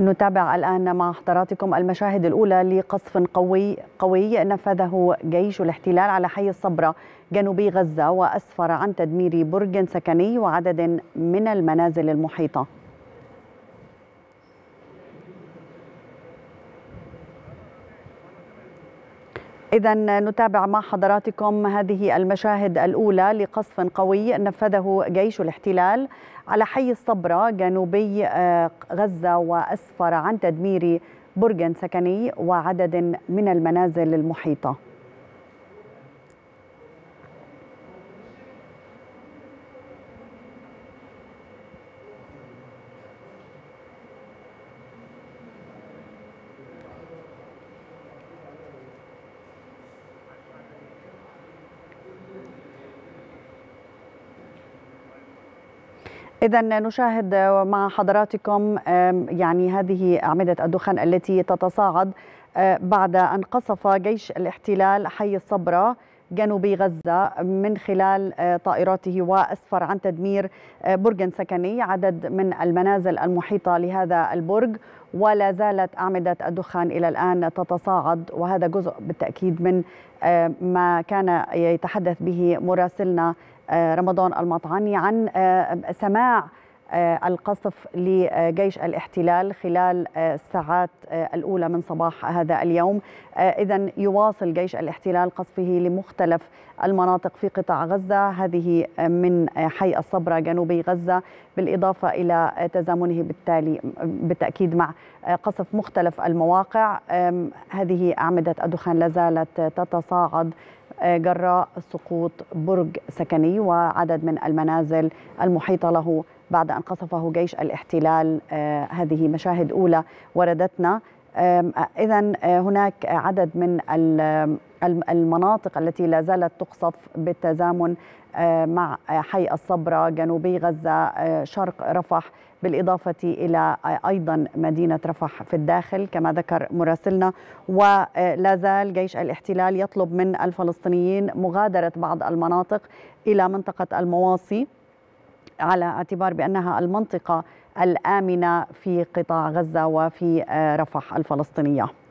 نتابع الآن مع حضراتكم المشاهد الأولى لقصف قوي قوي نفذه جيش الاحتلال على حي الصبرة جنوبي غزة وأسفر عن تدمير برج سكني وعدد من المنازل المحيطة إذا نتابع مع حضراتكم هذه المشاهد الأولى لقصف قوي نفذه جيش الاحتلال على حي الصبرة جنوبي آه، غزة وأسفر عن تدمير برج سكني وعدد من المنازل المحيطة إذا نشاهد مع حضراتكم يعني هذه أعمدة الدخان التي تتصاعد آه، بعد أن قصف جيش الاحتلال حي الصبرة جنوب غزة من خلال آه، طائراته وأسفر عن تدمير آه، برج سكني عدد من المنازل المحيطة لهذا البرج ولا زالت أعمدة الدخان إلى الآن تتصاعد وهذا جزء بالتأكيد من ما كان يتحدث به مراسلنا آه، رمضان المطعني عن آه، سماع آه، القصف لجيش الاحتلال خلال الساعات الأولى من صباح هذا اليوم إذا يواصل جيش الاحتلال قصفه لمختلف المناطق في قطاع غزة هذه من حي الصبرة جنوبي غزة بالإضافة إلى تزامنه بالتالي بالتأكيد مع قصف مختلف المواقع هذه أعمدة الدخان لازالت تتصاعد جراء سقوط برج سكني وعدد من المنازل المحيطة له بعد أن قصفه جيش الاحتلال آه، هذه مشاهد أولى وردتنا إذا آه، هناك عدد من المناطق التي لا زالت تقصف بالتزامن آه، مع حي الصبرة جنوبي غزة آه، شرق رفح بالإضافة إلى أيضا مدينة رفح في الداخل كما ذكر مراسلنا ولا زال جيش الاحتلال يطلب من الفلسطينيين مغادرة بعض المناطق إلى منطقة المواصي على اعتبار بانها المنطقه الامنه في قطاع غزه وفي آه، رفح الفلسطينيه